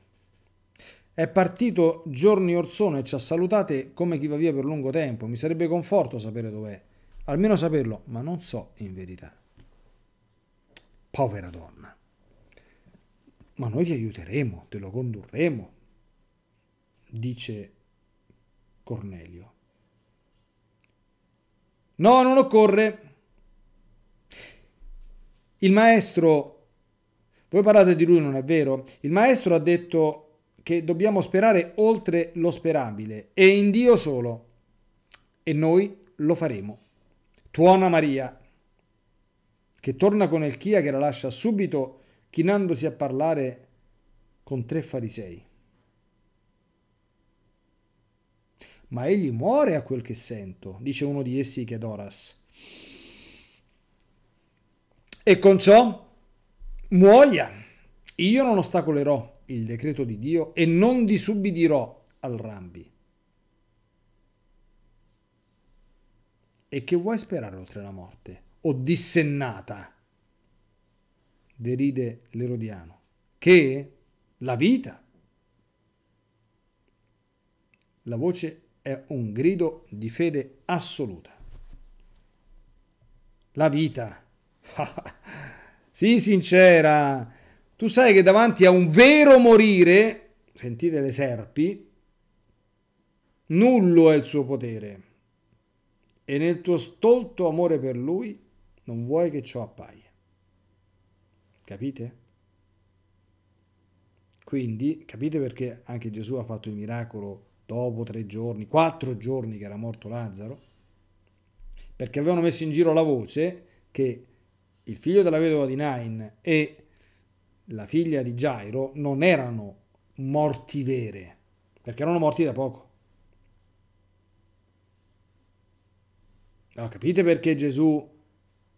Speaker 1: È partito giorni or sono e ci ha salutate come chi va via per lungo tempo. Mi sarebbe conforto sapere dov'è. Almeno saperlo, ma non so in verità. Povera donna. Ma noi ti aiuteremo, te lo condurremo, dice Cornelio. No, non occorre. Il maestro, voi parlate di lui, non è vero? Il maestro ha detto che dobbiamo sperare oltre lo sperabile e in Dio solo. E noi lo faremo. Tuona Maria, che torna con Elchia che la lascia subito chinandosi a parlare con tre farisei. ma egli muore a quel che sento, dice uno di essi che è Doras. E con ciò muoia. Io non ostacolerò il decreto di Dio e non disubbidirò al Rambi. E che vuoi sperare oltre la morte? O dissennata? Deride l'Erodiano. Che la vita. La voce è un grido di fede assoluta. La vita. sii sincera. Tu sai che davanti a un vero morire, sentite le serpi, nullo è il suo potere. E nel tuo stolto amore per lui non vuoi che ciò appaia. Capite? Quindi capite perché anche Gesù ha fatto il miracolo dopo tre giorni, quattro giorni che era morto Lazzaro, perché avevano messo in giro la voce che il figlio della vedova di Nain e la figlia di Gairo non erano morti vere, perché erano morti da poco. Allora, capite perché Gesù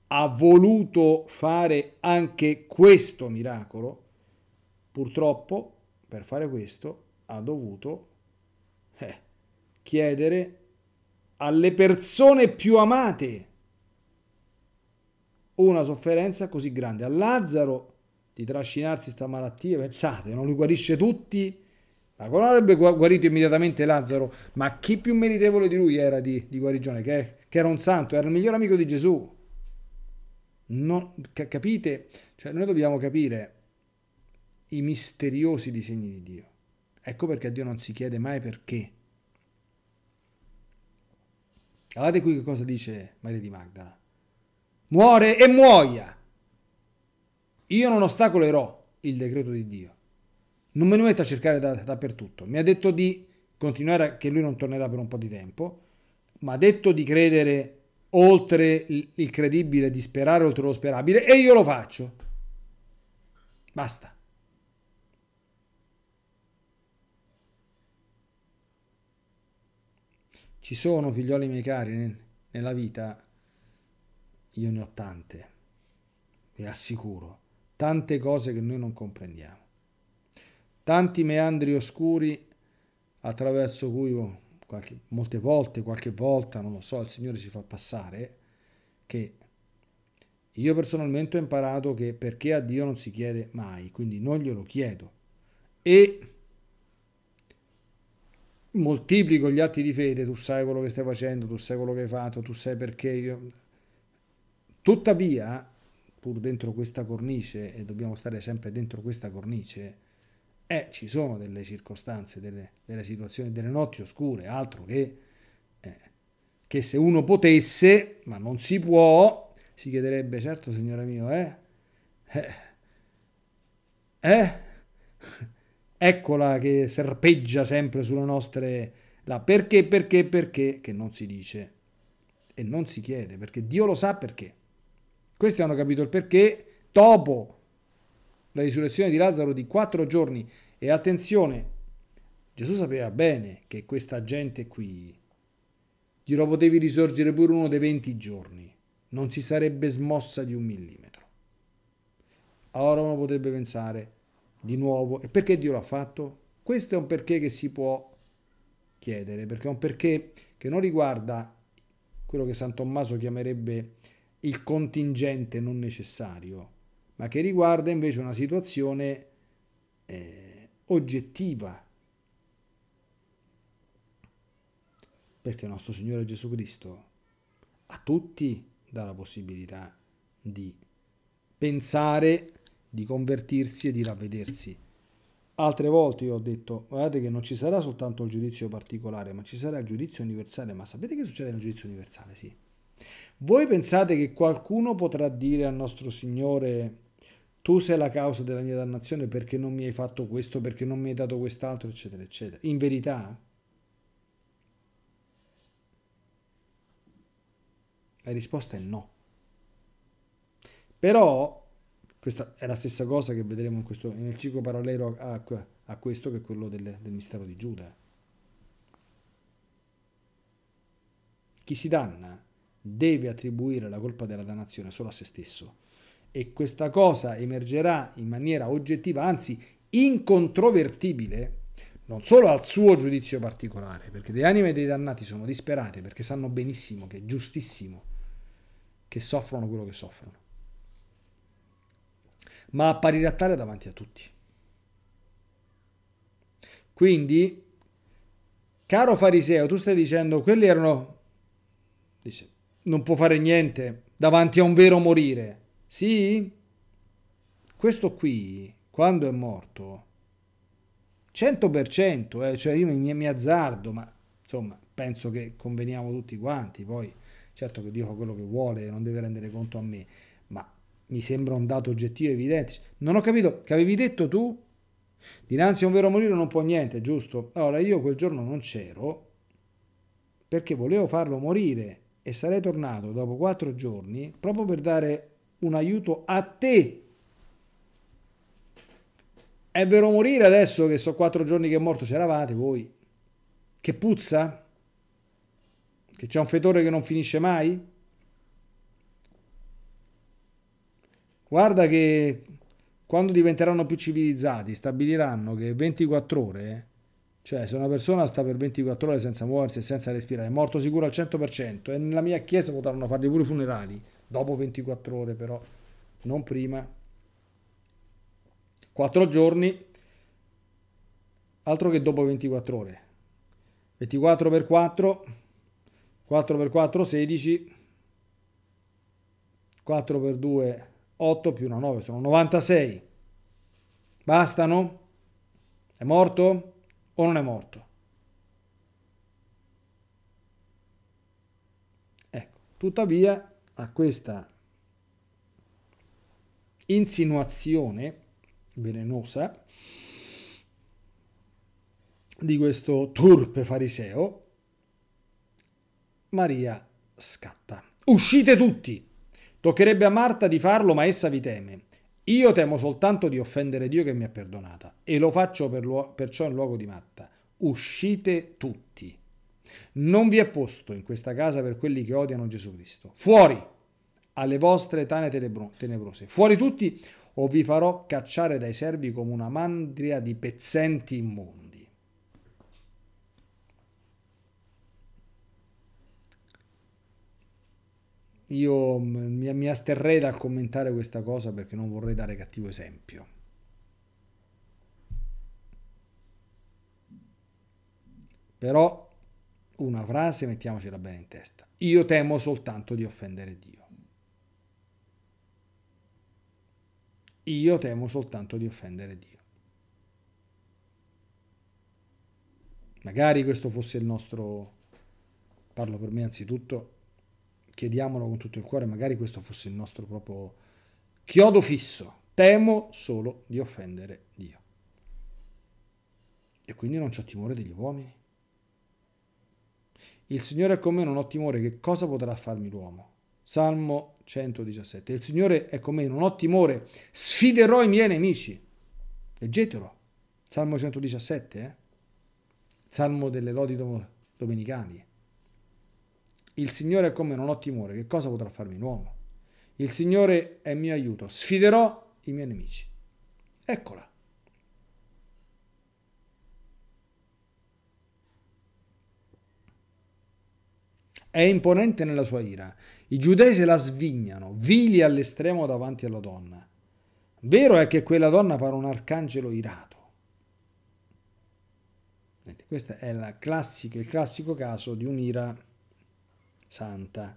Speaker 1: ha voluto fare anche questo miracolo? Purtroppo, per fare questo, ha dovuto chiedere alle persone più amate una sofferenza così grande. A Lazzaro di trascinarsi questa malattia, pensate, non li guarisce tutti, ma non avrebbe guarito immediatamente Lazzaro, ma chi più meritevole di lui era di, di guarigione, che, che, era un santo, era il miglior amico di Gesù. Non, capite? Cioè, noi dobbiamo capire i misteriosi disegni di Dio. Ecco perché Dio non si chiede mai perché Guardate qui che cosa dice Maria di Magdala. Muore e muoia. Io non ostacolerò il decreto di Dio. Non me ne metto a cercare da, dappertutto. Mi ha detto di continuare, che lui non tornerà per un po' di tempo, ma ha detto di credere oltre il credibile, di sperare oltre lo sperabile, e io lo faccio. Basta. ci sono figlioli miei cari nella vita, io ne ho tante, vi assicuro, tante cose che noi non comprendiamo, tanti meandri oscuri attraverso cui qualche, molte volte, qualche volta, non lo so, il Signore ci fa passare, che io personalmente ho imparato che perché a Dio non si chiede mai, quindi non glielo chiedo. E moltiplico gli atti di fede, tu sai quello che stai facendo, tu sai quello che hai fatto, tu sai perché io... Tuttavia, pur dentro questa cornice, e dobbiamo stare sempre dentro questa cornice, eh, ci sono delle circostanze, delle, delle situazioni, delle notti oscure, altro che, eh, che se uno potesse, ma non si può, si chiederebbe, certo signore mio, eh? Eh? eh? Eccola che serpeggia sempre sulle nostre... La perché, perché, perché, che non si dice e non si chiede, perché Dio lo sa perché. Questi hanno capito il perché dopo la risurrezione di Lazzaro di quattro giorni. E attenzione, Gesù sapeva bene che questa gente qui glielo potevi risorgere pure uno dei venti giorni, non si sarebbe smossa di un millimetro. Allora uno potrebbe pensare, di nuovo. E perché Dio l'ha fatto? Questo è un perché che si può chiedere, perché è un perché che non riguarda quello che San Tommaso chiamerebbe il contingente non necessario, ma che riguarda invece una situazione eh, oggettiva. Perché il nostro Signore Gesù Cristo a tutti dà la possibilità di pensare di convertirsi e di ravvedersi. Altre volte io ho detto, guardate che non ci sarà soltanto il giudizio particolare, ma ci sarà il giudizio universale. Ma sapete che succede nel giudizio universale? Sì. Voi pensate che qualcuno potrà dire al nostro Signore, tu sei la causa della mia dannazione perché non mi hai fatto questo, perché non mi hai dato quest'altro, eccetera, eccetera. In verità, la risposta è no. Però questa è la stessa cosa che vedremo questo, nel ciclo parallelo a, a questo che è quello del, del mistero di Giuda. Chi si danna deve attribuire la colpa della dannazione solo a se stesso e questa cosa emergerà in maniera oggettiva, anzi incontrovertibile, non solo al suo giudizio particolare, perché le anime dei dannati sono disperate perché sanno benissimo che è giustissimo che soffrono quello che soffrono ma apparirà tale davanti a tutti. Quindi, caro fariseo, tu stai dicendo, quelli erano, dice, non può fare niente davanti a un vero morire. Sì? Questo qui, quando è morto, 100%, eh, cioè io mi, mi azzardo, ma insomma, penso che conveniamo tutti quanti, poi certo che Dio fa quello che vuole, non deve rendere conto a me mi sembra un dato oggettivo evidente. Non ho capito che avevi detto tu? Dinanzi a un vero morire non può niente, giusto? Allora io quel giorno non c'ero perché volevo farlo morire e sarei tornato dopo quattro giorni proprio per dare un aiuto a te. È vero morire adesso che so quattro giorni che è morto c'eravate voi? Che puzza? Che c'è un fetore che non finisce mai? Guarda che quando diventeranno più civilizzati stabiliranno che 24 ore, eh, cioè se una persona sta per 24 ore senza muoversi e senza respirare, è morto sicuro al 100% e nella mia chiesa potranno fargli pure i funerali, dopo 24 ore però, non prima. 4 giorni, altro che dopo 24 ore. 24 per 4, 4 per 4 16, 4 per 2 8 più una 9 sono 96. Bastano? È morto o non è morto? Ecco, tuttavia a questa insinuazione velenosa di questo turpe fariseo, Maria scatta. Uscite tutti! Toccherebbe a Marta di farlo, ma essa vi teme. Io temo soltanto di offendere Dio che mi ha perdonata e lo faccio per luo- perciò in luogo di Marta. Uscite tutti. Non vi è posto in questa casa per quelli che odiano Gesù Cristo. Fuori alle vostre tane tenebrose. Fuori tutti o vi farò cacciare dai servi come una mandria di pezzenti immondi. Io mm, mi, mi asterrei dal commentare questa cosa perché non vorrei dare cattivo esempio. Però una frase mettiamocela bene in testa. Io temo soltanto di offendere Dio. Io temo soltanto di offendere Dio. Magari questo fosse il nostro, parlo per me anzitutto, chiediamolo con tutto il cuore, magari questo fosse il nostro proprio chiodo fisso. Temo solo di offendere Dio. E quindi non ho timore degli uomini. Il Signore è con me, non ho timore che cosa potrà farmi l'uomo. Salmo 117. Il Signore è con me, non ho timore, sfiderò i miei nemici. Leggetelo. Salmo 117, eh? Salmo delle lodi domenicali. Il Signore è come non ho timore, che cosa potrà farmi un uomo? Il Signore è mio aiuto, sfiderò i miei nemici. Eccola. È imponente nella sua ira. I giudei se la svignano, vili all'estremo davanti alla donna. Vero è che quella donna pare un arcangelo irato. Questo è classica, il classico caso di un'ira santa.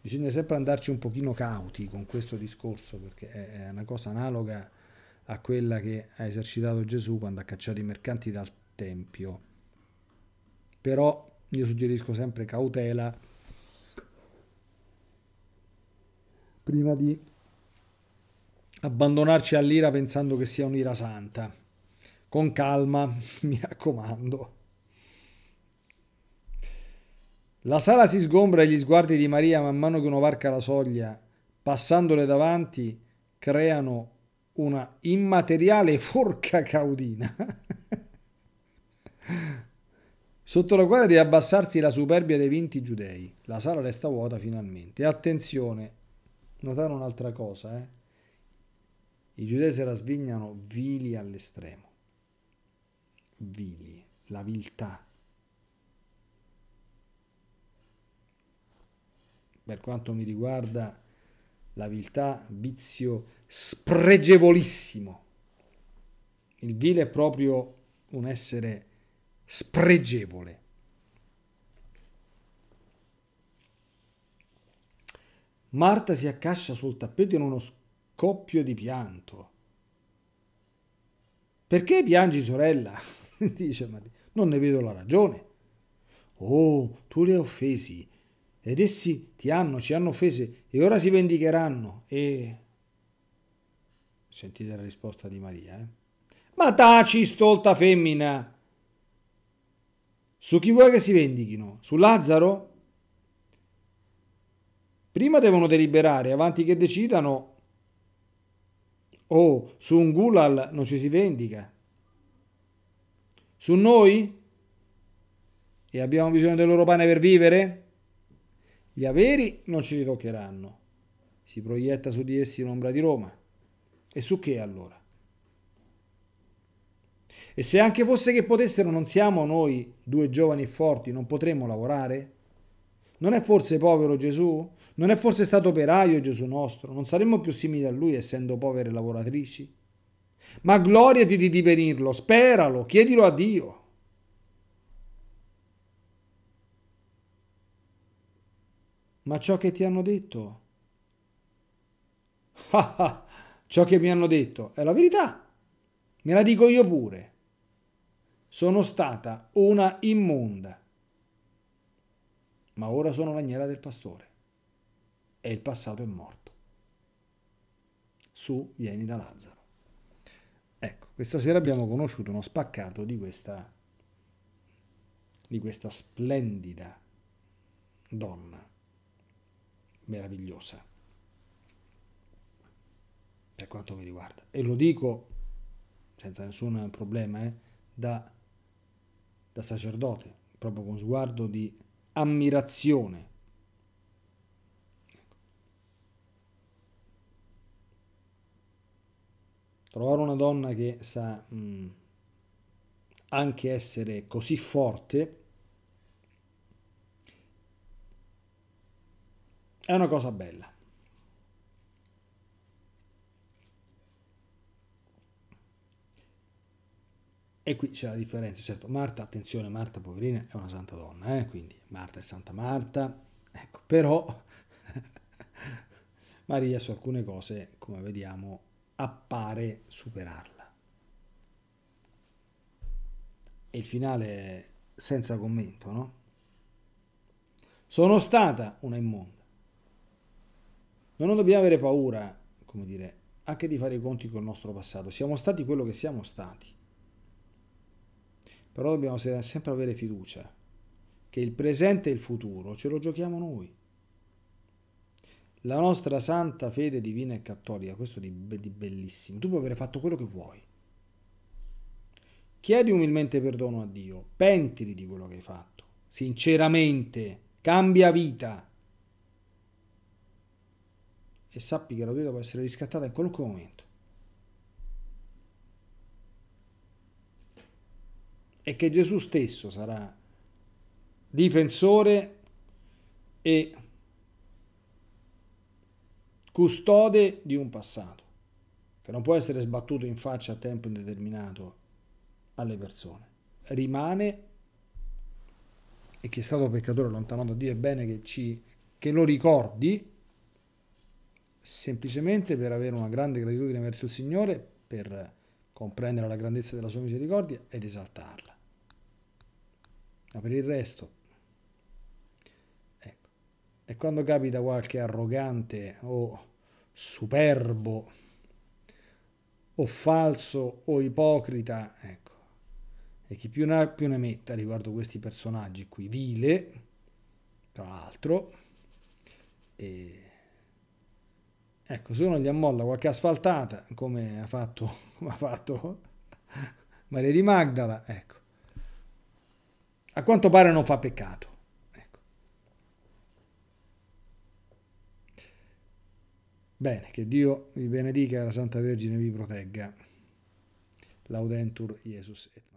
Speaker 1: Bisogna sempre andarci un pochino cauti con questo discorso perché è una cosa analoga a quella che ha esercitato Gesù quando ha cacciato i mercanti dal Tempio. Però io suggerisco sempre cautela prima di abbandonarci all'ira pensando che sia un'ira santa. Con calma, mi raccomando. La sala si sgombra e gli sguardi di Maria man mano che uno varca la soglia, passandole davanti, creano una immateriale forca caudina. Sotto la quale deve abbassarsi la superbia dei vinti giudei. La sala resta vuota finalmente. Attenzione, notare un'altra cosa, eh? I giudei se la svignano vili all'estremo. Vili, la viltà, per quanto mi riguarda la viltà, vizio spregevolissimo. Il vile è proprio un essere spregevole. Marta si accascia sul tappeto in uno scoppio di pianto. Perché piangi, sorella? dice Maria. Non ne vedo la ragione. Oh, tu le offesi, ed essi ti hanno, ci hanno offese e ora si vendicheranno e... Sentite la risposta di Maria, eh? Ma taci, stolta femmina! Su chi vuoi che si vendichino? Su Lazzaro? Prima devono deliberare, avanti che decidano. Oh, su un gulal non ci si vendica. Su noi? E abbiamo bisogno del loro pane per vivere? Gli averi non ci ritoccheranno. Si proietta su di essi l'ombra di Roma. E su che allora? E se anche fosse che potessero, non siamo noi, due giovani e forti, non potremmo lavorare? Non è forse povero Gesù? Non è forse stato operaio Gesù nostro? Non saremmo più simili a lui essendo povere lavoratrici? Ma gloriati di divenirlo, speralo, chiedilo a Dio. Ma ciò che ti hanno detto? Ah, ah, ciò che mi hanno detto è la verità. Me la dico io pure. Sono stata una immonda. Ma ora sono l'agnella del pastore. E il passato è morto. Su, vieni da Lazzaro. Ecco, questa sera abbiamo conosciuto uno spaccato di questa, di questa splendida donna meravigliosa per quanto mi riguarda e lo dico senza nessun problema eh, da, da sacerdote proprio con sguardo di ammirazione trovare una donna che sa mh, mm, anche essere così forte È una cosa bella. E qui c'è la differenza, certo, Marta, attenzione, Marta poverina è una santa donna, eh? quindi Marta è Santa Marta, ecco, però Maria su alcune cose, come vediamo, appare superarla. E il finale senza commento, no? Sono stata una immonda. Ma non dobbiamo avere paura, come dire, anche di fare i conti col nostro passato. Siamo stati quello che siamo stati. Però dobbiamo sempre avere fiducia che il presente e il futuro ce lo giochiamo noi. La nostra santa fede divina e cattolica, questo di, di bellissimo. Tu puoi aver fatto quello che vuoi. Chiedi umilmente perdono a Dio, pentiti di quello che hai fatto, sinceramente, cambia vita e sappi che la tua vita può essere riscattata in qualunque momento. E che Gesù stesso sarà difensore e custode di un passato che non può essere sbattuto in faccia a tempo indeterminato alle persone. Rimane e chi è stato peccatore lontano da Dio, è bene che, ci, che lo ricordi semplicemente per avere una grande gratitudine verso il Signore, per comprendere la grandezza della sua misericordia ed esaltarla. Ma per il resto, ecco, e quando capita qualche arrogante o superbo o falso o ipocrita, ecco, e chi più ne, più ne metta riguardo questi personaggi qui, vile, tra l'altro, e Ecco, se uno gli ammolla qualche asfaltata, come ha fatto, come ha fatto Maria di Magdala, ecco. A quanto pare non fa peccato. Ecco. Bene, che Dio vi benedica e la Santa Vergine vi protegga. Laudentur Jesus